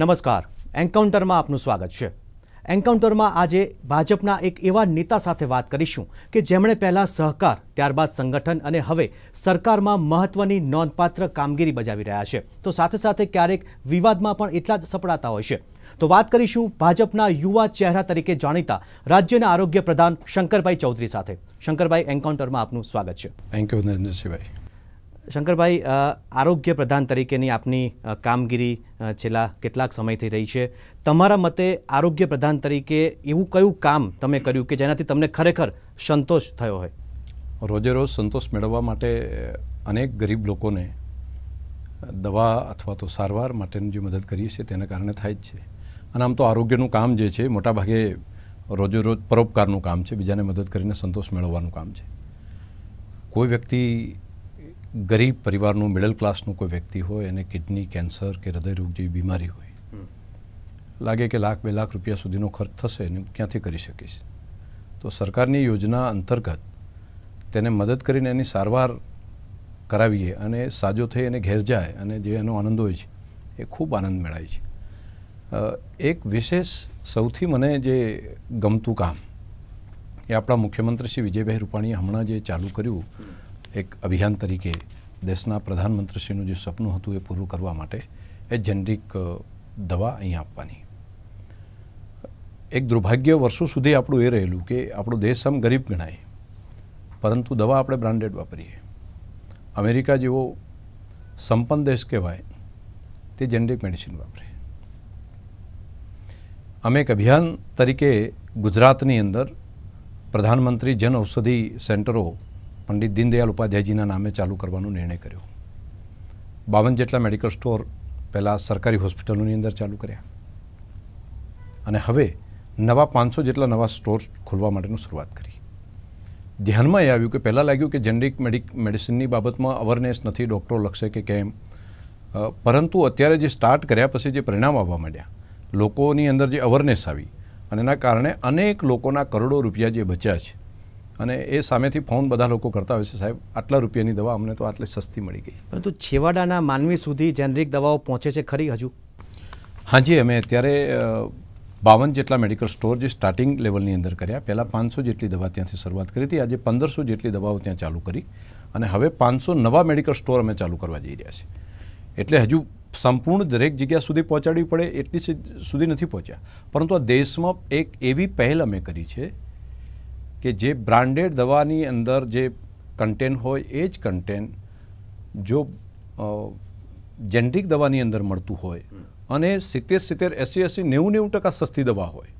નમસ્કાર એન્કાઉન્ટરમાં આપનું સ્વાગત છે એન્કાઉન્ટરમાં આજે ભાજપના એક એવા નેતા સાથે વાત કરીશું કે જેમણે પહેલાં સહકાર ત્યારબાદ સંગઠન અને હવે સરકારમાં મહત્વની નોંધપાત્ર કામગીરી બજાવી રહ્યા છે તો સાથે સાથે ક્યારેક વિવાદમાં પણ એટલા જ સપડાતા હોય છે તો વાત કરીશું ભાજપના યુવા ચહેરા તરીકે જાણીતા રાજ્યના આરોગ્ય પ્રધાન શંકરભાઈ ચૌધરી સાથે શંકરભાઈ એન્કાઉન્ટરમાં આપનું સ્વાગત છે થેન્ક યુ નરેન્દ્રસિંહભાઈ શંકરભાઈ આરોગ્ય પ્રધાન તરીકેની આપની કામગીરી છેલ્લા કેટલાક સમયથી રહી છે તમારા મતે આરોગ્ય પ્રધાન તરીકે એવું કયું કામ તમે કર્યું કે જેનાથી તમને ખરેખર સંતોષ થયો હોય રોજેરોજ સંતોષ મેળવવા માટે અનેક ગરીબ લોકોને દવા અથવા તો સારવાર માટેની જે મદદ કરીએ છીએ તેના કારણે થાય જ છે અને આમ તો આરોગ્યનું કામ જે છે મોટાભાગે રોજેરોજ પરોપકારનું કામ છે બીજાને મદદ કરીને સંતોષ મેળવવાનું કામ છે કોઈ વ્યક્તિ ગરીબ પરિવારનું મિડલ ક્લાસનું કોઈ વ્યક્તિ હોય એને કિડની કેન્સર કે હૃદયરોગ જેવી બીમારી હોય લાગે કે લાખ બે લાખ રૂપિયા સુધીનો ખર્ચ થશે એને ક્યાંથી કરી શકીશ તો સરકારની યોજના અંતર્ગત તેને મદદ કરીને એની સારવાર કરાવીએ અને સાજો થઈ એને ઘેર જાય અને જે એનો આનંદ હોય છે એ ખૂબ આનંદ મેળાય છે એક વિશેષ સૌથી મને જે ગમતું કામ એ આપણા મુખ્યમંત્રી શ્રી વિજયભાઈ રૂપાણીએ હમણાં જે ચાલુ કર્યું એક અભિયાન તરીકે દેશના પ્રધાનમંત્રીશ્રીનું જે સપનું હતું એ પૂરું કરવા માટે એ જેનરિક દવા અહીં આપવાની એક દુર્ભાગ્ય વર્ષો સુધી આપણું એ રહેલું કે આપણો દેશ આમ ગરીબ ગણાય પરંતુ દવા આપણે બ્રાન્ડેડ વાપરીએ અમેરિકા જેવો સંપન્ન દેશ કહેવાય તે જેનરિક મેડિસિન વાપરે અમે એક અભિયાન તરીકે ગુજરાતની અંદર પ્રધાનમંત્રી જન ઔષધિ સેન્ટરો પંડિત દીનદયાલ ઉપાધ્યાયજીના નામે ચાલુ કરવાનો નિર્ણય કર્યો બાવન જેટલા મેડિકલ સ્ટોર પહેલાં સરકારી હોસ્પિટલોની અંદર ચાલુ કર્યા અને હવે નવા પાંચસો જેટલા નવા સ્ટોર ખોલવા માટેનું શરૂઆત કરી ધ્યાનમાં એ આવ્યું કે પહેલાં લાગ્યું કે જેનરિક મેડિક મેડિસિનની બાબતમાં અવરનેસ નથી ડૉક્ટરો લખશે કે કેમ પરંતુ અત્યારે જે સ્ટાર્ટ કર્યા પછી જે પરિણામ આવવા માંડ્યા લોકોની અંદર જે અવરનેસ આવી અને એના કારણે અનેક લોકોના કરોડો રૂપિયા જે બચ્યા છે અને એ સામેથી ફોન બધા લોકો કરતા હોય છે સાહેબ આટલા રૂપિયાની દવા અમને તો આટલી સસ્તી મળી ગઈ પરંતુ છેવાડાના માનવી સુધી જેનરિક દવાઓ પહોંચે છે ખરી હજુ હાજી અમે અત્યારે બાવન જેટલા મેડિકલ સ્ટોર જે સ્ટાર્ટિંગ લેવલની અંદર કર્યા પહેલાં પાંચસો જેટલી દવા ત્યાંથી શરૂઆત કરી હતી આજે પંદરસો જેટલી દવાઓ ત્યાં ચાલુ કરી અને હવે પાંચસો નવા મેડિકલ સ્ટોર અમે ચાલુ કરવા જઈ રહ્યા છીએ એટલે હજુ સંપૂર્ણ દરેક જગ્યા સુધી પહોંચાડવી પડે એટલી સુધી નથી પહોંચ્યા પરંતુ આ દેશમાં એક એવી પહેલ અમે કરી છે કે જે બ્રાન્ડેડ દવાની અંદર જે કન્ટેન હોય એ જ કન્ટેન જો જેનરિક દવાની અંદર મળતું હોય અને સિત્તેર સિત્તેર એસી એસી નેવું નેવું ટકા સસ્તી દવા હોય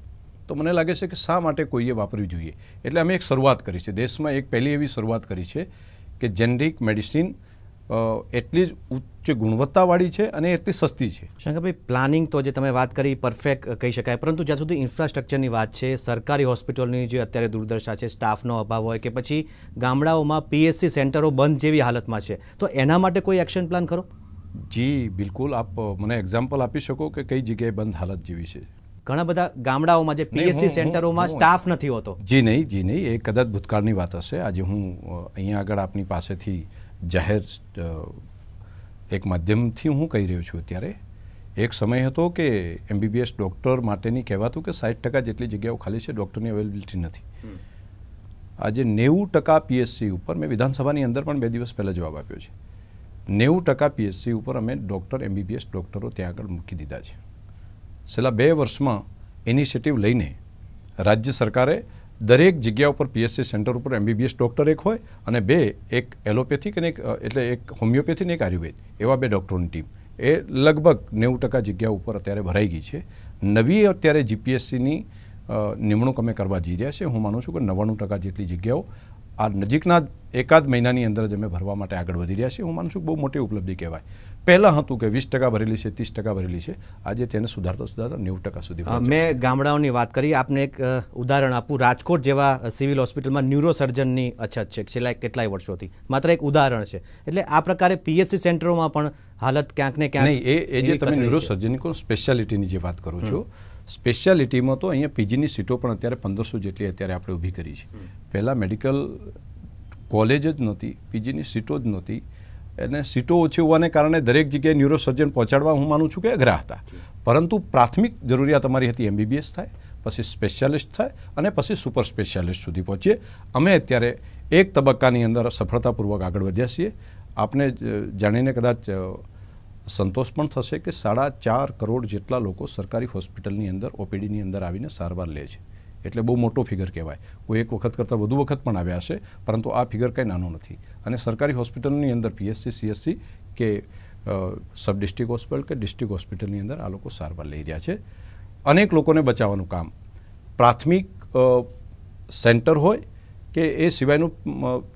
તો મને લાગે છે કે શા માટે કોઈએ વાપરવી જોઈએ એટલે અમે એક શરૂઆત કરી છે દેશમાં એક પહેલી એવી શરૂઆત કરી છે કે જેનરિક મેડિસિન એટલી જ ઉચ્ચ ગુણવત્તાવાળી છે અને એટલી સસ્તી છે શંકરભાઈ પ્લાનિંગ તો જે તમે વાત કરી પરફેક્ટ કહી શકાય પરંતુ જ્યાં સુધી ઇન્ફ્રાસ્ટ્રક્ચરની વાત છે સરકારી હોસ્પિટલની જે અત્યારે દુર્દશા છે સ્ટાફનો અભાવ હોય કે પછી ગામડાઓમાં પીએસસી સેન્ટરો બંધ જેવી હાલતમાં છે તો એના માટે કોઈ એક્શન પ્લાન કરો જી બિલકુલ આપ મને એક્ઝામ્પલ આપી શકો કે કઈ જગ્યાએ બંધ હાલત જેવી છે ઘણા બધા ગામડાઓમાં જે પીએસસી સેન્ટરોમાં સ્ટાફ નથી હોતો જી નહીં જી નહીં એ કદાચ ભૂતકાળની વાત હશે આજે હું અહીંયા આગળ આપની પાસેથી જાહેર એક માધ્યમથી હું કહી રહ્યો છું અત્યારે એક સમય હતો કે એમબીબીએસ ડૉક્ટર માટેની કહેવાતું કે સાઠ ટકા જેટલી જગ્યાઓ ખાલી છે ડૉક્ટરની અવેલેબિલિટી નથી આજે નેવું ટકા પીએસસી ઉપર મેં વિધાનસભાની અંદર પણ બે દિવસ પહેલાં જવાબ આપ્યો છે નેવું ટકા પીએચસી ઉપર અમે ડૉક્ટર એમબીબીએસ ડૉક્ટરો ત્યાં આગળ મૂકી દીધા છે છેલ્લા બે વર્ષમાં ઇનિશિયેટિવ લઈને રાજ્ય સરકારે દરેક જગ્યા ઉપર પીએસસી સેન્ટર ઉપર એમબીબીએસ ડૉક્ટર એક હોય અને બે એક એલોપેથિક અને એક એટલે એક હોમિયોપેથી અને એક આયુર્વેદ એવા બે ડૉક્ટરોની ટીમ એ લગભગ નેવું ટકા જગ્યા ઉપર અત્યારે ભરાઈ ગઈ છે નવી અત્યારે જીપીએસસીની નિમણૂક અમે કરવા જઈ રહ્યા છે હું માનું છું કે નવ્વાણું ટકા જેટલી જગ્યાઓ આ નજીકના એકાદ મહિનાની અંદર જ અમે ભરવા માટે આગળ વધી રહ્યા છીએ હું માનું છું બહુ મોટી ઉપલબ્ધિ કહેવાય પહેલાં હતું કે વીસ ટકા ભરેલી છે ત્રીસ ટકા ભરેલી છે આજે તેને સુધારતા સુધારતા નેવું ટકા સુધી મેં ગામડાઓની વાત કરી આપને એક ઉદાહરણ આપું રાજકોટ જેવા સિવિલ હોસ્પિટલમાં ન્યુરોસર્જનની અછત છે છેલ્લા કેટલાય વર્ષોથી માત્ર એક ઉદાહરણ છે એટલે આ પ્રકારે પીએચસી સેન્ટરોમાં પણ હાલત ક્યાંક ને ક્યાંક એ એ જે તમે ન્યુરોસર્જનની કોઈ સ્પેશિયાલિટીની જે વાત કરો છો સ્પેશિયાલિટીમાં તો અહીંયા પીજીની સીટો પણ અત્યારે પંદરસો જેટલી અત્યારે આપણે ઊભી કરી છે પહેલાં મેડિકલ કોલેજ જ નહોતી પીજીની સીટો જ નહોતી અને સીટો ઓછી હોવાને કારણે દરેક જગ્યાએ ન્યુરોસર્જન પહોંચાડવા હું માનું છું કે અઘરા હતા પરંતુ પ્રાથમિક જરૂરિયાત અમારી હતી એમબીબીએસ થાય પછી સ્પેશિયાલિસ્ટ થાય અને પછી સુપર સ્પેશિયાલિસ્ટ સુધી પહોંચીએ અમે અત્યારે એક તબક્કાની અંદર સફળતાપૂર્વક આગળ વધ્યા છીએ આપને જાણીને કદાચ સંતોષ પણ થશે કે સાડા ચાર કરોડ જેટલા લોકો સરકારી હોસ્પિટલની અંદર ઓપીડીની અંદર આવીને સારવાર લે છે એટલે બહુ મોટો ફિગર કહેવાય કોઈ એક વખત કરતાં વધુ વખત પણ આવ્યા હશે પરંતુ આ ફિગર કંઈ નાનો નથી અને સરકારી હોસ્પિટલની અંદર પીએસસી સીએસસી કે સબ ડિસ્ટ્રિક્ટ હોસ્પિટલ કે ડિસ્ટ્રિક્ટ હોસ્પિટલની અંદર આ લોકો સારવાર લઈ રહ્યા છે અનેક લોકોને બચાવવાનું કામ પ્રાથમિક સેન્ટર હોય કે એ સિવાયનું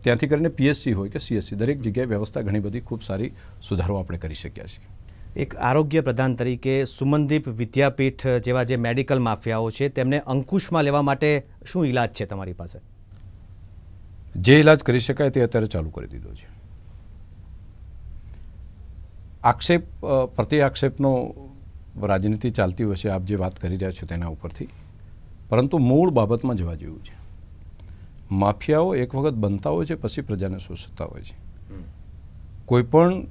ત્યાંથી કરીને પીએસસી હોય કે સીએસસી દરેક જગ્યાએ વ્યવસ્થા ઘણી બધી ખૂબ સારી સુધારો આપણે કરી શક્યા છીએ એક આરોગ્ય પ્રધાન તરીકે સુમનદીપ વિદ્યાપીઠ જેવા જે મેડિકલ માફિયાઓ છે તેમને અંકુશમાં લેવા માટે શું ઇલાજ છે તમારી પાસે જે ઇલાજ કરી શકાય તે અત્યારે ચાલુ કરી દીધો છે આક્ષેપ પ્રતિ આક્ષેપનો રાજનીતિ ચાલતી હોય છે આપ જે વાત કરી રહ્યા છો તેના ઉપરથી પરંતુ મૂળ બાબતમાં જવા જેવું છે માફિયાઓ એક વખત બનતા હોય છે પછી પ્રજાને શોષતા હોય છે કોઈપણ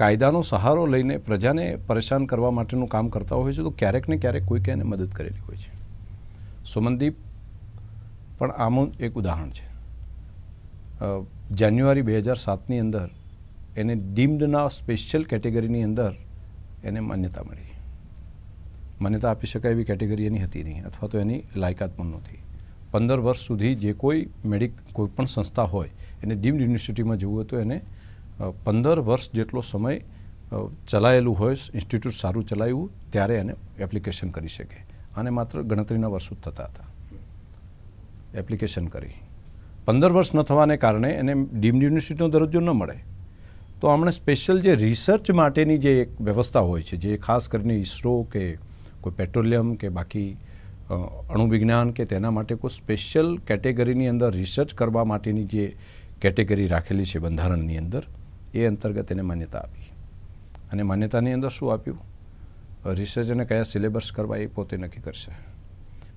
કાયદાનો સહારો લઈને પ્રજાને પરેશાન કરવા માટેનું કામ કરતા હોય છે તો ક્યારેક ને ક્યારેક કોઈકે એને મદદ કરેલી હોય છે સુમનદીપ પણ આમું એક ઉદાહરણ છે જાન્યુઆરી બે હજાર સાતની અંદર એને ડીમ્ડના સ્પેશિયલ કેટેગરીની અંદર એને માન્યતા મળી માન્યતા આપી શકાય એવી કેટેગરી એની હતી નહીં અથવા તો એની લાયકાત પણ નહોતી પંદર વર્ષ સુધી જે કોઈ મેડિક કોઈ પણ સંસ્થા હોય એને ડીમ્ડ યુનિવર્સિટીમાં જવું હોય તો એને પંદર વર્ષ જેટલો સમય ચલાયેલું હોય ઇન્સ્ટિટ્યૂટ સારું ચલાવ્યું ત્યારે એને એપ્લિકેશન કરી શકે અને માત્ર ગણતરીના વર્ષો થતા હતા એપ્લિકેશન કરી પંદર વર્ષ ન થવાને કારણે એને ડીમ યુનિવર્સિટીનો દરજ્જો ન મળે તો હમણાં સ્પેશિયલ જે રિસર્ચ માટેની જે એક વ્યવસ્થા હોય છે જે ખાસ કરીને ઇસરો કે કોઈ પેટ્રોલિયમ કે બાકી અણુવિજ્ઞાન કે તેના માટે કોઈ સ્પેશિયલ કેટેગરીની અંદર રિસર્ચ કરવા માટેની જે કેટેગરી રાખેલી છે બંધારણની અંદર એ અંતર્ગત એને માન્યતા આપી અને માન્યતાની અંદર શું આપ્યું રિસર્ચને કયા સિલેબસ કરવા એ પોતે નક્કી કરશે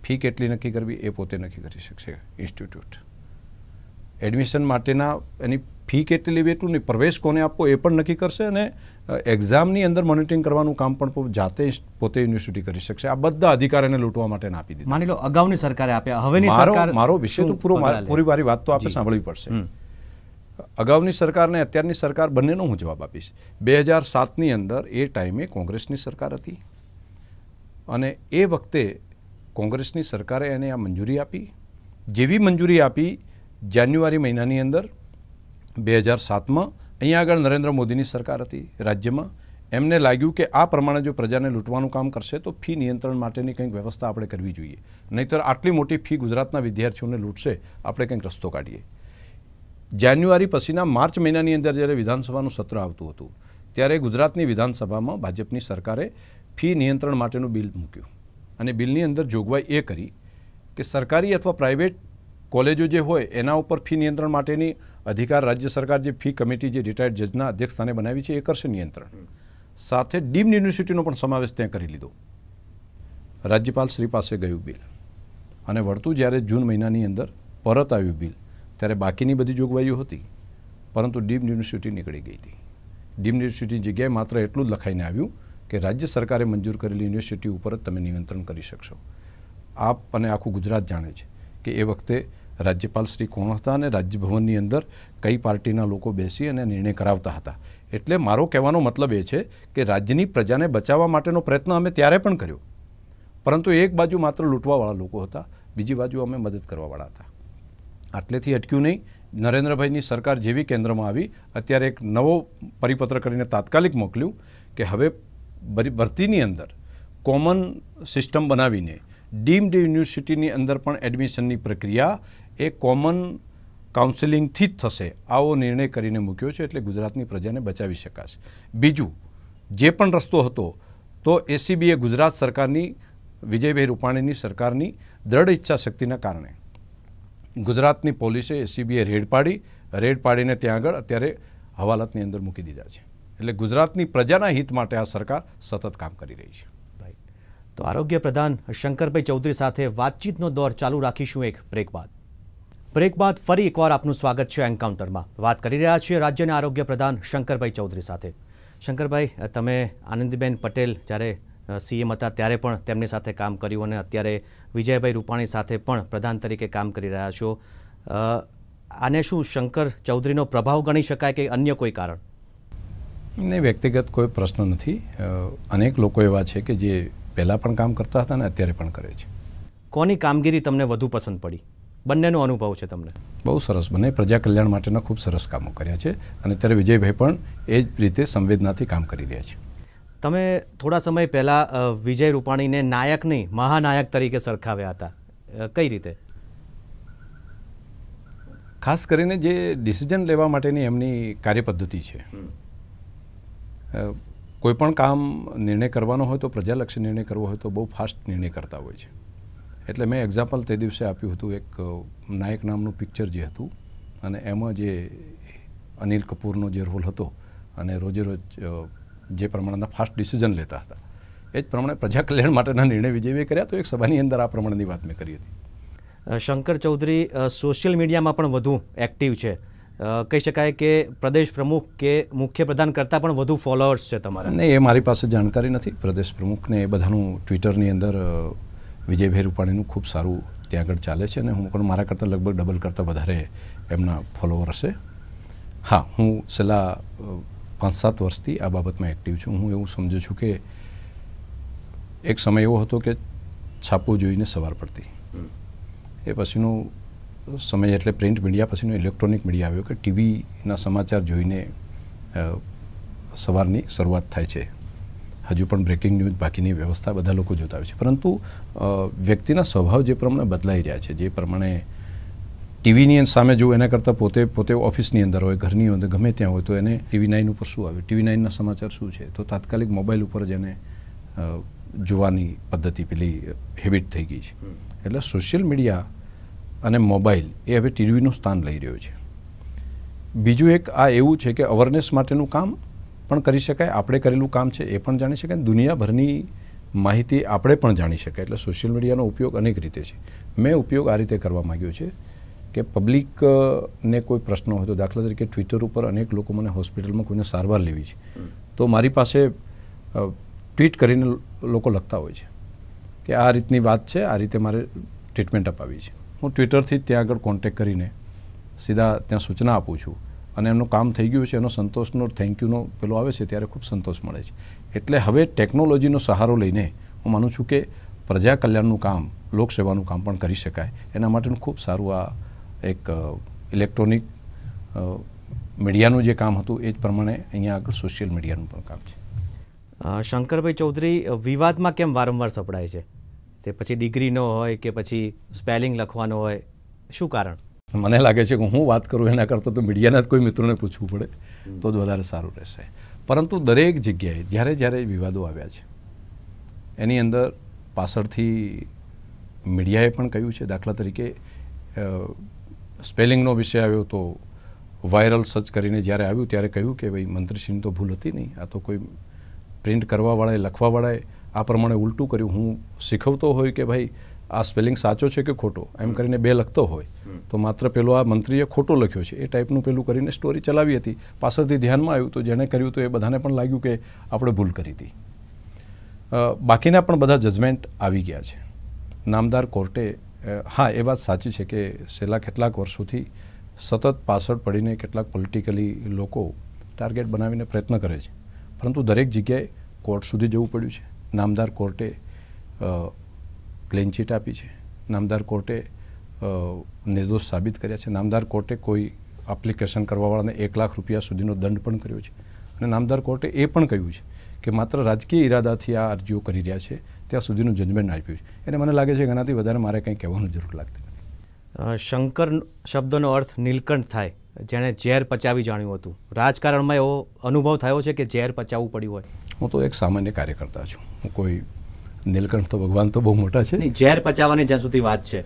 ફી કેટલી નક્કી કરવી એ પોતે નક્કી કરી શકશે ઇન્સ્ટિટ્યૂટ એડમિશન માટેના એની ફી કેટલી લેવી એટલું નહીં પ્રવેશ કોને આપવો એ પણ નક્કી કરશે અને એક્ઝામની અંદર મોનિટરિંગ કરવાનું કામ પણ જાતે પોતે યુનિવર્સિટી કરી શકશે આ બધા અધિકાર એને લૂંટવા માટે આપી દીધા માની લો અગાઉની સરકારે આપ્યા હવેની સરકાર મારો વિષય તો પૂરો પૂરી મારી વાત તો આપણે સાંભળવી પડશે અગાઉની સરકાર અને અત્યારની સરકાર બંનેનો હું જવાબ આપીશ બે હજાર સાતની અંદર એ ટાઈમે કોંગ્રેસની સરકાર હતી અને એ વખતે કોંગ્રેસની સરકારે એને આ મંજૂરી આપી જેવી મંજૂરી આપી જાન્યુઆરી મહિનાની અંદર બે હજાર સાતમાં અહીંયા આગળ નરેન્દ્ર મોદીની સરકાર હતી રાજ્યમાં એમને લાગ્યું કે આ પ્રમાણે જો પ્રજાને લૂંટવાનું કામ કરશે તો ફી નિયંત્રણ માટેની કંઈક વ્યવસ્થા આપણે કરવી જોઈએ નહીંતર આટલી મોટી ફી ગુજરાતના વિદ્યાર્થીઓને લૂંટશે આપણે કંઈક રસ્તો કાઢીએ જાન્યુઆરી પછીના માર્ચ મહિનાની અંદર જ્યારે વિધાનસભાનું સત્ર આવતું હતું ત્યારે ગુજરાતની વિધાનસભામાં ભાજપની સરકારે ફી નિયંત્રણ માટેનું બિલ મૂક્યું અને બિલની અંદર જોગવાઈ એ કરી કે સરકારી અથવા પ્રાઇવેટ કોલેજો જે હોય એના ઉપર ફી નિયંત્રણ માટેની અધિકાર રાજ્ય સરકાર જે ફી કમિટી જે રિટાયર્ડ જજના અધ્યક્ષ બનાવી છે એ કરશે નિયંત્રણ સાથે ડીમ્ડ યુનિવર્સિટીનો પણ સમાવેશ ત્યાં કરી લીધો રાજ્યપાલ શ્રી પાસે ગયું બિલ અને વળતું જ્યારે જૂન મહિનાની અંદર પરત આવ્યું બિલ ત્યારે બાકીની બધી જોગવાઈઓ હતી પરંતુ ડીમ યુનિવર્સિટી નીકળી ગઈ હતી ડીમ યુનિવર્સિટીની જગ્યાએ માત્ર એટલું જ લખાઈને આવ્યું કે રાજ્ય સરકારે મંજૂર કરેલી યુનિવર્સિટી ઉપર જ તમે નિયંત્રણ કરી શકશો આપ અને આખું ગુજરાત જાણે છે કે એ વખતે રાજ્યપાલ શ્રી કોણ હતા અને રાજ્યભવનની અંદર કઈ પાર્ટીના લોકો બેસી અને નિર્ણય કરાવતા હતા એટલે મારો કહેવાનો મતલબ એ છે કે રાજ્યની પ્રજાને બચાવવા માટેનો પ્રયત્ન અમે ત્યારે પણ કર્યો પરંતુ એક બાજુ માત્ર લૂંટવાવાળા લોકો હતા બીજી બાજુ અમે મદદ કરવાવાળા હતા આટલેથી અટક્યું નહીં નરેન્દ્રભાઈની સરકાર જેવી કેન્દ્રમાં આવી અત્યારે એક નવો પરિપત્ર કરીને તાત્કાલિક મોકલ્યું કે હવે ભરતીની અંદર કોમન સિસ્ટમ બનાવીને ડીમ્ડ યુનિવર્સિટીની અંદર પણ એડમિશનની પ્રક્રિયા એ કોમન કાઉન્સેલિંગથી જ થશે આવો નિર્ણય કરીને મૂક્યો છે એટલે ગુજરાતની પ્રજાને બચાવી શકાશે બીજું જે પણ રસ્તો હતો તો એસીબીએ ગુજરાત સરકારની વિજયભાઈ રૂપાણીની સરકારની દ્રઢ ઈચ્છા શક્તિના કારણે ગુજરાતની પોલીસે સીબીએ રેડ પાડી રેડ પાડીને ત્યાં આગળ અત્યારે હવાલતની અંદર મૂકી દીધા છે એટલે ગુજરાતની પ્રજાના હિત માટે આ સરકાર સતત કામ કરી રહી છે રાઈટ તો આરોગ્ય પ્રધાન શંકરભાઈ ચૌધરી સાથે વાતચીતનો દોર ચાલુ રાખીશું એક બ્રેક બાદ બ્રેક બાદ ફરી એકવાર આપનું સ્વાગત છે એન્કાઉન્ટરમાં વાત કરી રહ્યા છીએ રાજ્યના આરોગ્ય પ્રધાન શંકરભાઈ ચૌધરી સાથે શંકરભાઈ તમે આનંદીબેન પટેલ જ્યારે સીએમ હતા ત્યારે પણ તેમની સાથે કામ કર્યું અને અત્યારે વિજયભાઈ રૂપાણી સાથે પણ પ્રધાન તરીકે કામ કરી રહ્યા છો આને શું શંકર ચૌધરીનો પ્રભાવ ગણી શકાય કે અન્ય કોઈ કારણ ને વ્યક્તિગત કોઈ પ્રશ્ન નથી અનેક લોકો એવા છે કે જે પહેલાં પણ કામ કરતા હતા અને અત્યારે પણ કરે છે કોની કામગીરી તમને વધુ પસંદ પડી બંનેનો અનુભવ છે તમને બહુ સરસ બંને પ્રજા કલ્યાણ માટેના ખૂબ સરસ કામો કર્યા છે અને અત્યારે વિજયભાઈ પણ એ જ રીતે સંવેદનાથી કામ કરી રહ્યા છે તમે થોડા સમય પહેલાં વિજય રૂપાણીને નાયક નહીં મહાનાયક તરીકે સરખાવ્યા હતા કઈ રીતે ખાસ કરીને જે ડિસિઝન લેવા માટેની એમની કાર્યપદ્ધતિ છે કોઈપણ કામ નિર્ણય કરવાનો હોય તો પ્રજાલક્ષી નિર્ણય કરવો હોય તો બહુ ફાસ્ટ નિર્ણય કરતા હોય છે એટલે મેં એક્ઝામ્પલ તે દિવસે આપ્યું હતું એક નાયક નામનું પિક્ચર જે હતું અને એમાં જે અનિલ કપૂરનો જે રોલ હતો અને રોજે રોજ જે પ્રમાણેના ફાસ્ટ ડિસિઝન લેતા હતા એ જ પ્રમાણે પ્રજા કલ્યાણ માટેના નિર્ણય વિજયભાઈ કર્યા તો એક સભાની અંદર આ પ્રમાણેની વાત મેં કરી હતી શંકર ચૌધરી સોશિયલ મીડિયામાં પણ વધુ એક્ટિવ છે કહી શકાય કે પ્રદેશ પ્રમુખ કે મુખ્ય પ્રધાન કરતાં પણ વધુ ફોલોઅર્સ છે તમારા નહીં એ મારી પાસે જાણકારી નથી પ્રદેશ પ્રમુખને એ બધાનું ટ્વિટરની અંદર વિજયભાઈ રૂપાણીનું ખૂબ સારું ત્યાં આગળ ચાલે છે અને હું પણ મારા કરતાં લગભગ ડબલ કરતાં વધારે એમના ફોલોવર હશે હા હું છેલ્લા પાંચ સાત વર્ષથી આ બાબતમાં એક્ટિવ છું હું એવું સમજુ છું કે એક સમય એવો હતો કે છાપો જોઈને સવાર પડતી એ પછીનો સમય એટલે પ્રિન્ટ મીડિયા પછીનો ઇલેક્ટ્રોનિક મીડિયા આવ્યો કે ટીવીના સમાચાર જોઈને સવારની શરૂઆત થાય છે હજુ પણ બ્રેકિંગ ન્યૂઝ બાકીની વ્યવસ્થા બધા લોકો જોતા હોય છે પરંતુ વ્યક્તિના સ્વભાવ જે પ્રમાણે બદલાઈ રહ્યા છે જે પ્રમાણે ટીવીની સામે જોવું એના કરતાં પોતે પોતે ઓફિસની અંદર હોય ઘરની અંદર ગમે ત્યાં હોય તો એને ટીવી નાઇન ઉપર શું આવે ટીવી નાઇનના સમાચાર શું છે તો તાત્કાલિક મોબાઈલ ઉપર જ એને જોવાની પદ્ધતિ પેલી હેબિટ થઈ ગઈ છે એટલે સોશિયલ મીડિયા અને મોબાઈલ એ હવે ટીવીનું સ્થાન લઈ રહ્યો છે બીજું એક આ એવું છે કે અવરનેસ માટેનું કામ પણ કરી શકાય આપણે કરેલું કામ છે એ પણ જાણી શકાય દુનિયાભરની માહિતી આપણે પણ જાણી શકાય એટલે સોશિયલ મીડિયાનો ઉપયોગ અનેક રીતે છે મેં ઉપયોગ આ રીતે કરવા માગ્યો છે કે પબ્લિકને કોઈ પ્રશ્ન હોય તો દાખલા તરીકે ટ્વિટર ઉપર અનેક લોકો મને હોસ્પિટલમાં કોઈને સારવાર લેવી છે તો મારી પાસે ટ્વીટ કરીને લોકો લખતા હોય છે કે આ રીતની વાત છે આ રીતે મારે ટ્રીટમેન્ટ અપાવી છે હું ટ્વિટરથી ત્યાં આગળ કોન્ટેક કરીને સીધા ત્યાં સૂચના આપું છું અને એમનું કામ થઈ ગયું છે એનો સંતોષનો થેન્ક યુનો પેલો આવે છે ત્યારે ખૂબ સંતોષ મળે છે એટલે હવે ટેકનોલોજીનો સહારો લઈને હું માનું છું કે પ્રજા કલ્યાણનું કામ લોકસેવાનું કામ પણ કરી શકાય એના માટેનું ખૂબ સારું આ એક ઇલેક્ટ્રોનિક મીડિયાનું જે કામ હતું એ જ પ્રમાણે અહીંયા આગળ સોશિયલ મીડિયાનું પણ કામ છે શંકરભાઈ ચૌધરી વિવાદમાં કેમ વારંવાર સપડાય છે તે પછી ડિગ્રીનો હોય કે પછી સ્પેલિંગ લખવાનો હોય શું કારણ મને લાગે છે કે હું વાત કરું એના કરતાં તો મીડિયાના જ કોઈ મિત્રોને પૂછવું પડે તો જ વધારે સારું રહેશે પરંતુ દરેક જગ્યાએ જ્યારે જ્યારે વિવાદો આવ્યા છે એની અંદર પાછળથી મીડિયાએ પણ કહ્યું છે દાખલા તરીકે સ્પેલિંગનો વિષય આવ્યો તો વાયરલ સર્ચ કરીને જ્યારે આવ્યું ત્યારે કહ્યું કે ભાઈ મંત્રીશ્રીની તો ભૂલ હતી નહીં આ તો કોઈ પ્રિન્ટ કરવાવાળાએ લખવાવાળાએ આ પ્રમાણે ઉલટું કર્યું હું શીખવતો હોય કે ભાઈ આ સ્પેલિંગ સાચો છે કે ખોટો એમ કરીને બે લખતો હોય તો માત્ર પેલો આ મંત્રીએ ખોટો લખ્યો છે એ ટાઈપનું પેલું કરીને સ્ટોરી ચલાવી હતી પાછળથી ધ્યાનમાં આવ્યું તો જેણે કર્યું તો એ બધાને પણ લાગ્યું કે આપણે ભૂલ કરી હતી બાકીના પણ બધા જજમેન્ટ આવી ગયા છે નામદાર કોર્ટે હા એ વાત સાચી છે કે છેલ્લા કેટલાક વર્ષોથી સતત પાછળ પડીને કેટલાક પોલિટિકલી લોકો ટાર્ગેટ બનાવીને પ્રયત્ન કરે છે પરંતુ દરેક જગ્યાએ કોર્ટ સુધી જવું પડ્યું છે નામદાર કોર્ટે ક્લીનચીટ આપી છે નામદાર કોર્ટે નિર્દોષ સાબિત કર્યા છે નામદાર કોર્ટે કોઈ એપ્લિકેશન કરવાવાળાને એક લાખ રૂપિયા સુધીનો દંડ પણ કર્યો છે અને નામદાર કોર્ટે એ પણ કહ્યું છે કે માત્ર રાજકીય ઈરાદાથી આ અરજીઓ કરી રહ્યા છે ત્યાં સુધીનું જજમેન્ટ આપ્યું છે એને મને લાગે છે કે એનાથી વધારે મારે કંઈ કહેવાનું જરૂર લાગતી નથી શંકર શબ્દનો અર્થ નીલકંઠ થાય જેણે ઝેર પચાવી જાણ્યું હતું રાજકારણમાં એવો અનુભવ થયો છે કે ઝેર પચાવવું પડ્યું હોય હું તો એક સામાન્ય કાર્યકર્તા છું હું કોઈ નીલકંઠ તો ભગવાન તો બહુ મોટા છે ઝેર પચાવવાની જ્યાં સુધી વાત છે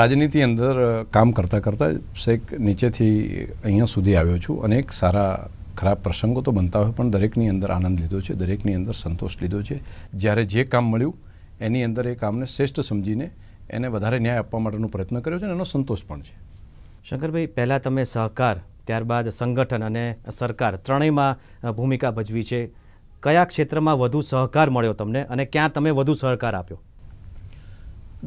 રાજનીતિ અંદર કામ કરતાં કરતાં શેક નીચેથી અહીંયા સુધી આવ્યો છું અને એક સારા ખરાબ પ્રસંગો તો બનતા હોય પણ દરેકની અંદર આનંદ લીધો છે દરેકની અંદર સંતોષ લીધો છે જ્યારે જે કામ મળ્યું એની અંદર એ કામને શ્રેષ્ઠ સમજીને એને વધારે ન્યાય આપવા માટેનો પ્રયત્ન કર્યો છે અને એનો સંતોષ પણ છે શંકરભાઈ પહેલાં તમે સહકાર ત્યારબાદ સંગઠન અને સરકાર ત્રણેયમાં ભૂમિકા ભજવી છે કયા ક્ષેત્રમાં વધુ સહકાર મળ્યો તમને અને ક્યાં તમે વધુ સહકાર આપ્યો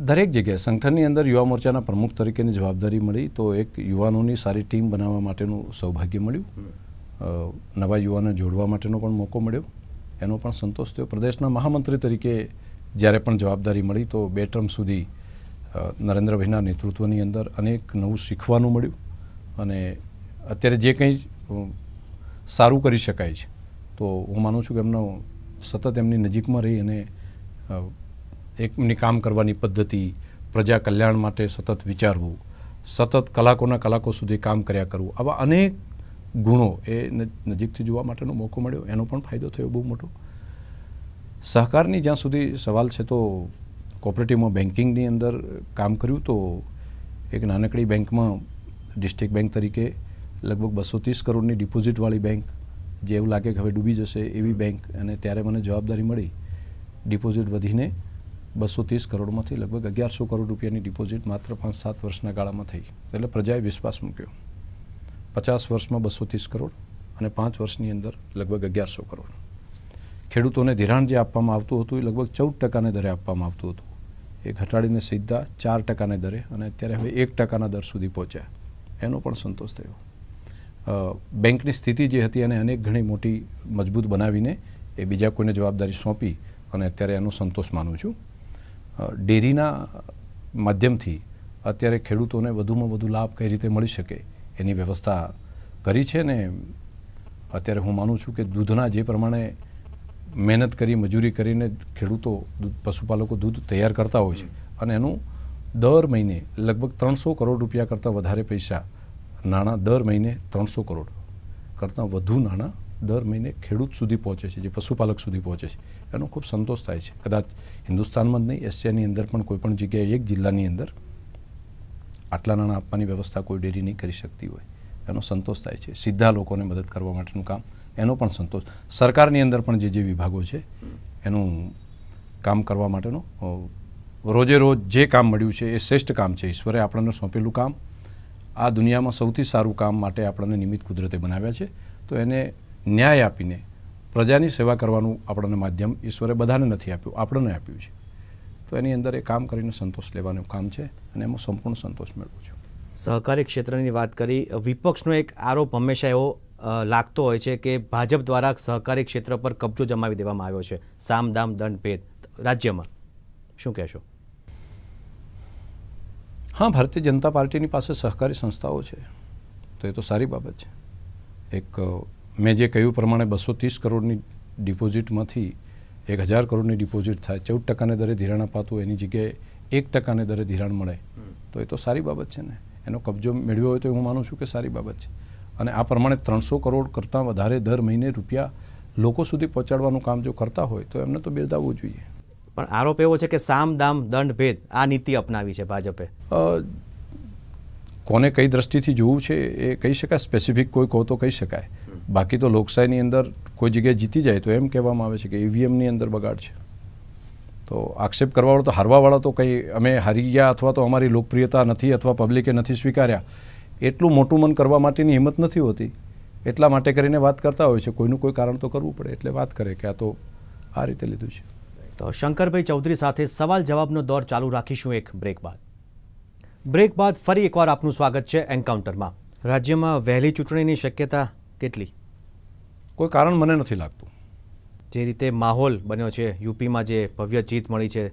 દરેક જગ્યાએ સંગઠનની અંદર યુવા મોરચાના પ્રમુખ તરીકેની જવાબદારી મળી તો એક યુવાનોની સારી ટીમ બનાવવા માટેનું સૌભાગ્ય મળ્યું નવા યુવાનો જોડવા માટેનો પણ મોકો મળ્યો એનો પણ સંતોષ થયો પ્રદેશના મહામંત્રી તરીકે જ્યારે પણ જવાબદારી મળી તો બે ટર્મ સુધી નરેન્દ્રભાઈના નેતૃત્વની અંદર અનેક નવું શીખવાનું મળ્યું અને અત્યારે જે કંઈ સારું કરી શકાય છે તો હું માનું છું કે એમનો સતત એમની નજીકમાં રહી અને એક એમની કામ કરવાની પદ્ધતિ પ્રજા કલ્યાણ માટે સતત વિચારવું સતત કલાકોના કલાકો સુધી કામ કર્યા કરવું આવા અનેક ગુણો એ નજીકથી જોવા માટેનો મોકો મળ્યો એનો પણ ફાયદો થયો બહુ મોટો સહકારની જ્યાં સુધી સવાલ છે તો કોઓપરેટિવમાં બેન્કિંગની અંદર કામ કર્યું તો એક નાનકડી બેંકમાં ડિસ્ટ્રિક્ટ બેંક તરીકે લગભગ બસો ત્રીસ કરોડની ડિપોઝિટવાળી બેંક જે એવું લાગે કે હવે ડૂબી જશે એવી બેંક અને ત્યારે મને જવાબદારી મળી ડિપોઝિટ વધીને બસો ત્રીસ કરોડમાંથી લગભગ અગિયારસો કરોડ રૂપિયાની ડિપોઝિટ માત્ર પાંચ સાત વર્ષના ગાળામાં થઈ એટલે પ્રજાએ વિશ્વાસ મૂક્યો પચાસ વર્ષમાં બસો ત્રીસ કરોડ અને પાંચ વર્ષની અંદર લગભગ અગિયારસો કરોડ ખેડૂતોને ધિરાણ જે આપવામાં આવતું હતું એ લગભગ ચૌદ ટકાને દરે આપવામાં આવતું હતું એ ઘટાડીને સીધા ચાર ટકાને દરે અને અત્યારે હવે એક ટકાના દર સુધી પહોંચ્યા એનો પણ સંતોષ થયો બેંકની સ્થિતિ જે હતી એને અનેક ઘણી મોટી મજબૂત બનાવીને એ બીજા કોઈને જવાબદારી સોંપી અને અત્યારે એનો સંતોષ માનું છું ડેરીના માધ્યમથી અત્યારે ખેડૂતોને વધુમાં વધુ લાભ કઈ રીતે મળી શકે એની વ્યવસ્થા કરી છે ને અત્યારે હું માનું છું કે દૂધના જે પ્રમાણે મહેનત કરી મજૂરી કરીને ખેડૂતો પશુપાલકો દૂધ તૈયાર કરતા હોય છે અને એનું દર મહિને લગભગ ત્રણસો કરોડ રૂપિયા કરતાં વધારે પૈસા નાણાં દર મહિને ત્રણસો કરોડ કરતાં વધુ નાણાં દર મહિને ખેડૂત સુધી પહોંચે છે જે પશુપાલક સુધી પહોંચે છે એનો ખૂબ સંતોષ થાય છે કદાચ હિન્દુસ્તાનમાં જ નહીં એશિયાની અંદર પણ કોઈપણ જગ્યાએ એક જિલ્લાની અંદર આટલા નાણાં આપવાની વ્યવસ્થા કોઈ ડેરી નહીં કરી શકતી હોય એનો સંતોષ થાય છે સીધા લોકોને મદદ કરવા માટેનું કામ એનો પણ સંતોષ સરકારની અંદર પણ જે જે વિભાગો છે એનું કામ કરવા માટેનું રોજે રોજ જે કામ મળ્યું છે એ શ્રેષ્ઠ કામ છે ઈશ્વરે આપણને સોંપેલું કામ આ દુનિયામાં સૌથી સારું કામ માટે આપણને નિમિત્ત કુદરતે બનાવ્યા છે તો એને ન્યાય આપીને પ્રજાની સેવા કરવાનું આપણને માધ્યમ ઈશ્વરે બધાને નથી આપ્યું આપણને આપ્યું છે તો એની અંદર એ કામ કરીને સંતોષ લેવાનું કામ છે અને એમાં સંપૂર્ણ સંતોષ મેળવું છું સહકારી ક્ષેત્રની વાત કરી વિપક્ષનો એક આરોપ હંમેશા એવો લાગતો હોય છે કે ભાજપ દ્વારા સહકારી ક્ષેત્ર પર કબજો જમાવી દેવામાં આવ્યો છે સામ દામ દંડ ભેદ રાજ્યમાં શું કહેશો હા ભારતીય જનતા પાર્ટીની પાસે સહકારી સંસ્થાઓ છે તો એ તો સારી બાબત છે એક મેં જે કહ્યું પ્રમાણે બસો ત્રીસ કરોડની ડિપોઝિટમાંથી એક હજાર કરોડની ડિપોઝિટ થાય ચૌદ ટકાને દરે ધિરાણ અપાતું એની જગ્યાએ એક ટકાને દરે ધિરાણ મળે તો એ તો સારી બાબત છે ને એનો કબજો મેળવ્યો હોય તો હું માનું છું કે સારી બાબત છે અને આ પ્રમાણે ત્રણસો કરોડ કરતાં વધારે દર મહિને રૂપિયા લોકો સુધી પહોંચાડવાનું કામ જો કરતા હોય તો એમને તો બિરદાવવું જોઈએ પણ આરોપ એવો છે કે સામ દામ દંડ ભેદ આ નીતિ અપનાવી છે ભાજપે કોને કઈ દ્રષ્ટિથી જોવું છે એ કહી શકાય સ્પેસિફિક કોઈ કહો તો કહી શકાય બાકી તો લોકશાહીની અંદર કોઈ જગ્યાએ જીતી જાય તો એમ કહેવામાં આવે છે કે ઈવીએમની અંદર બગાડ છે તો આક્ષેપ કરવાવાળો તો હારવાવાળા તો કંઈ અમે હારી ગયા અથવા તો અમારી લોકપ્રિયતા નથી અથવા પબ્લિકે નથી સ્વીકાર્યા એટલું મોટું મન કરવા માટેની હિંમત નથી હોતી એટલા માટે કરીને વાત કરતા હોય છે કોઈનું કોઈ કારણ તો કરવું પડે એટલે વાત કરે કે આ તો આ રીતે લીધું છે તો શંકરભાઈ ચૌધરી સાથે સવાલ જવાબનો દોર ચાલુ રાખીશું એક બ્રેક બાદ બ્રેક બાદ ફરી એકવાર આપનું સ્વાગત છે એન્કાઉન્ટરમાં રાજ્યમાં વહેલી ચૂંટણીની શક્યતા કેટલી કોઈ કારણ મને નથી લાગતું જે રીતે માહોલ બન્યો છે યુપીમાં જે ભવ્ય જીત મળી છે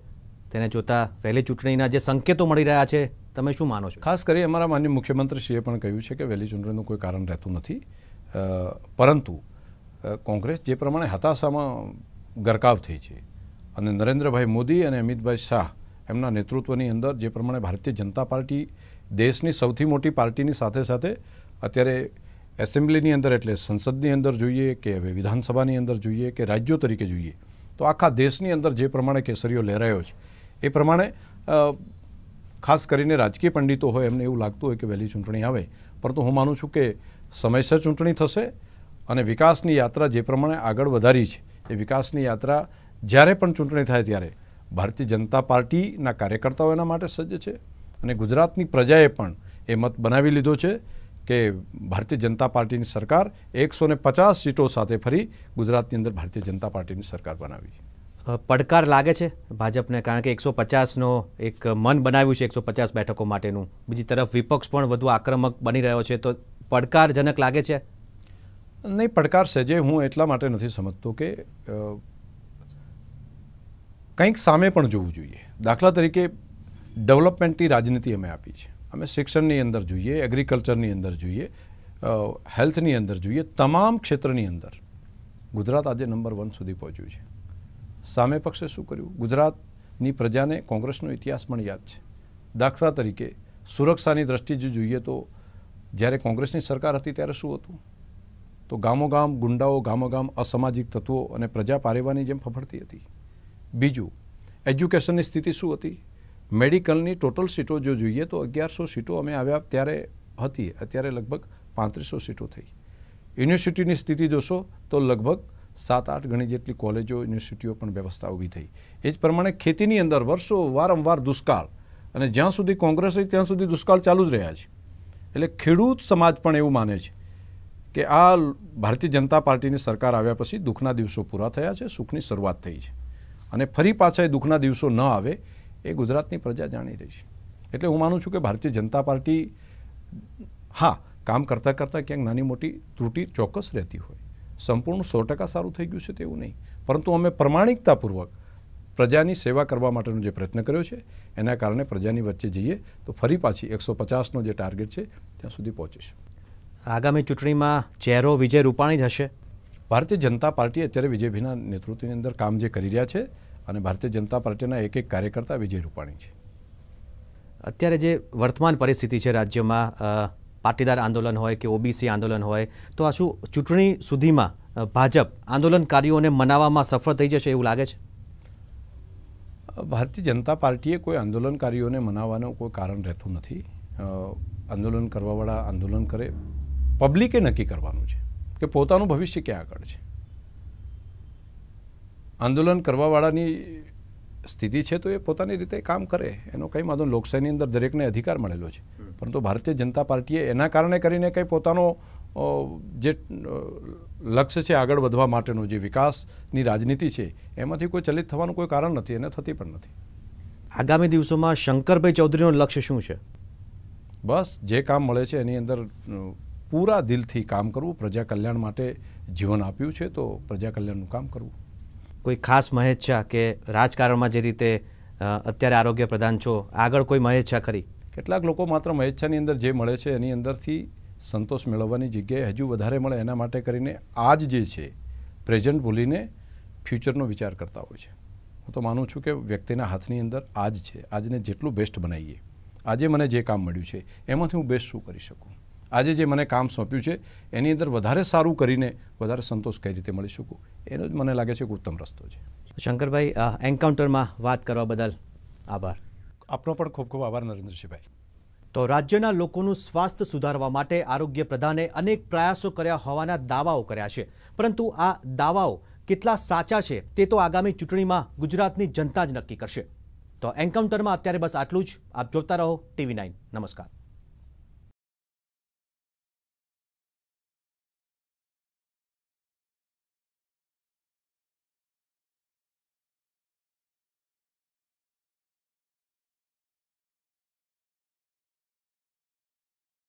તેને જોતાં વહેલી ચૂંટણીના જે સંકેતો મળી રહ્યા છે તમે શું માનો છો ખાસ કરી અમારા માન્ય મુખ્યમંત્રીશ્રીએ પણ કહ્યું છે કે વહેલી ચૂંટણીનું કોઈ કારણ રહેતું નથી પરંતુ કોંગ્રેસ જે પ્રમાણે હતાશામાં ગરકાવ થઈ છે અને નરેન્દ્રભાઈ મોદી અને અમિતભાઈ શાહ એમના નેતૃત્વની અંદર જે પ્રમાણે ભારતીય જનતા પાર્ટી દેશની સૌથી મોટી પાર્ટીની સાથે સાથે અત્યારે એસેમ્બલીની અંદર એટલે સંસદની અંદર જોઈએ કે હવે વિધાનસભાની અંદર જોઈએ કે રાજ્યો તરીકે જોઈએ તો આખા દેશની અંદર જે પ્રમાણે કેસરીઓ લહેરાયો છે એ પ્રમાણે ખાસ કરીને રાજકીય પંડિતો હોય એમને એવું લાગતું હોય કે વહેલી ચૂંટણી આવે પરંતુ હું માનું છું કે સમયસર ચૂંટણી થશે અને વિકાસની યાત્રા જે પ્રમાણે આગળ વધારી છે એ વિકાસની યાત્રા જ્યારે પણ ચૂંટણી થાય ત્યારે ભારતીય જનતા પાર્ટીના કાર્યકર્તાઓ એના માટે સજ્જ છે અને ગુજરાતની પ્રજાએ પણ એ મત બનાવી લીધો છે કે ભારતીય જનતા પાર્ટીની સરકાર એકસો પચાસ સીટો સાથે ફરી ગુજરાતની અંદર ભારતીય જનતા પાર્ટીની સરકાર બનાવી પડકાર લાગે છે ભાજપને કારણ કે એકસો પચાસનો એક મન બનાવ્યું છે એકસો પચાસ બેઠકો માટેનું બીજી તરફ વિપક્ષ પણ વધુ આક્રમક બની રહ્યો છે તો પડકારજનક લાગે છે નહીં પડકાર જે હું એટલા માટે નથી સમજતો કે કંઈક સામે પણ જોવું જોઈએ દાખલા તરીકે ડેવલપમેન્ટની રાજનીતિ અમે આપી છે અમે શિક્ષણની અંદર જોઈએ એગ્રીકલ્ચરની અંદર જોઈએ હેલ્થની અંદર જોઈએ તમામ ક્ષેત્રની અંદર ગુજરાત આજે નંબર વન સુધી પહોંચ્યું છે સામે પક્ષે શું કર્યું ગુજરાતની પ્રજાને કોંગ્રેસનો ઇતિહાસ પણ યાદ છે દાખલા તરીકે સુરક્ષાની દ્રષ્ટિ જો જોઈએ તો જ્યારે કોંગ્રેસની સરકાર હતી ત્યારે શું હતું તો ગામોગામ ગુંડાઓ ગામોગામ અસામાજિક તત્વો અને પ્રજા પારેવાની જેમ ફફડતી હતી બીજું એજ્યુકેશનની સ્થિતિ શું હતી મેડિકલની ટોટલ સીટો જો જોઈએ તો અગિયારસો સીટો અમે આવ્યા ત્યારે હતી અત્યારે લગભગ પાંત્રીસો સીટો થઈ યુનિવર્સિટીની સ્થિતિ જોશો તો લગભગ સાત આઠ ગણી જેટલી કોલેજો યુનિવર્સિટીઓ પણ વ્યવસ્થા ઊભી થઈ એ જ પ્રમાણે ખેતીની અંદર વર્ષો વારંવાર દુષ્કાળ અને જ્યાં સુધી કોંગ્રેસ રહી ત્યાં સુધી દુષ્કાળ ચાલુ જ રહ્યા છે એટલે ખેડૂત સમાજ પણ એવું માને છે કે આ ભારતીય જનતા પાર્ટીની સરકાર આવ્યા પછી દુઃખના દિવસો પૂરા થયા છે સુખની શરૂઆત થઈ છે અને ફરી પાછા એ દુઃખના દિવસો ન આવે એ ગુજરાતની પ્રજા જાણી રહી છે એટલે હું માનું છું કે ભારતીય જનતા પાર્ટી હા કામ કરતાં કરતાં ક્યાંક નાની મોટી ત્રુટિ ચોક્કસ રહેતી હોય સંપૂર્ણ સો ટકા સારું થઈ ગયું છે તેવું નહીં પરંતુ અમે પ્રમાણિકતાપૂર્વક પ્રજાની સેવા કરવા માટેનો જે પ્રયત્ન કર્યો છે એના કારણે પ્રજાની વચ્ચે જઈએ તો ફરી પાછી એકસો પચાસનો જે ટાર્ગેટ છે ત્યાં સુધી પહોંચીશું આગામી ચૂંટણીમાં ચહેરો વિજય રૂપાણી જ હશે ભારતીય જનતા પાર્ટી અત્યારે વિજયભાઈના નેતૃત્વની અંદર કામ જે કરી રહ્યા છે અને ભારતીય જનતા પાર્ટીના એક એક કાર્યકર્તા વિજય રૂપાણી છે અત્યારે જે વર્તમાન પરિસ્થિતિ છે રાજ્યમાં પાટીદાર આંદોલન હોય કે ઓબીસી આંદોલન હોય તો આ શું ચૂંટણી સુધીમાં ભાજપ આંદોલનકારીઓને મનાવવામાં સફળ થઈ જશે એવું લાગે છે ભારતીય જનતા પાર્ટીએ કોઈ આંદોલનકારીઓને મનાવવાનું કોઈ કારણ રહેતું નથી આંદોલન કરવાવાળા આંદોલન કરે પબ્લિકે નક્કી કરવાનું છે કે પોતાનું ભવિષ્ય ક્યાં આગળ છે આંદોલન કરવાવાળાની સ્થિતિ છે તો એ પોતાની રીતે કામ કરે એનો કંઈ વાંધો લોકશાહીની અંદર દરેકને અધિકાર મળેલો છે પરંતુ ભારતીય જનતા પાર્ટીએ એના કારણે કરીને કંઈ પોતાનો જે લક્ષ્ય છે આગળ વધવા માટેનો જે વિકાસની રાજનીતિ છે એમાંથી કોઈ ચલિત થવાનું કોઈ કારણ નથી અને થતી પણ નથી આગામી દિવસોમાં શંકરભાઈ ચૌધરીનું લક્ષ્ય શું છે બસ જે કામ મળે છે એની અંદર પૂરા દિલથી કામ કરવું પ્રજા કલ્યાણ માટે જીવન આપ્યું છે તો પ્રજા કલ્યાણનું કામ કરવું કોઈ ખાસ મહેચ્છા કે રાજકારણમાં જે રીતે અત્યારે આરોગ્ય પ્રધાન છો આગળ કોઈ મહેચ્છા ખરી કેટલાક લોકો માત્ર મહેચ્છાની અંદર જે મળે છે એની અંદરથી સંતોષ મેળવવાની જગ્યાએ હજુ વધારે મળે એના માટે કરીને આજ જે છે પ્રેઝન્ટ ભૂલીને ફ્યુચરનો વિચાર કરતા હોય છે હું તો માનું છું કે વ્યક્તિના હાથની અંદર આજ છે આજને જેટલું બેસ્ટ બનાવીએ આજે મને જે કામ મળ્યું છે એમાંથી હું બેસ્ટ શું કરી શકું આજે જે મને કામ સોંપ્યું છે એની અંદર વધારે સારું કરીને વધારે સંતોષ કઈ રીતે મળી શકું એનો જ મને લાગે છે કે ઉત્તમ રસ્તો છે શંકરભાઈ એન્કાઉન્ટરમાં વાત કરવા બદલ આભાર આપનો પણ ખૂબ ખૂબ આભાર નરેન્દ્રસિંહભાઈ તો રાજ્યના લોકોનું સ્વાસ્થ્ય સુધારવા માટે આરોગ્ય પ્રધાને અનેક પ્રયાસો કર્યા હોવાના દાવાઓ કર્યા છે પરંતુ આ દાવાઓ કેટલા સાચા છે તે તો આગામી ચૂંટણીમાં ગુજરાતની જનતા જ નક્કી કરશે તો એન્કાઉન્ટરમાં અત્યારે બસ આટલું જ આપ જોતા રહો ટીવી નાઇન નમસ્કાર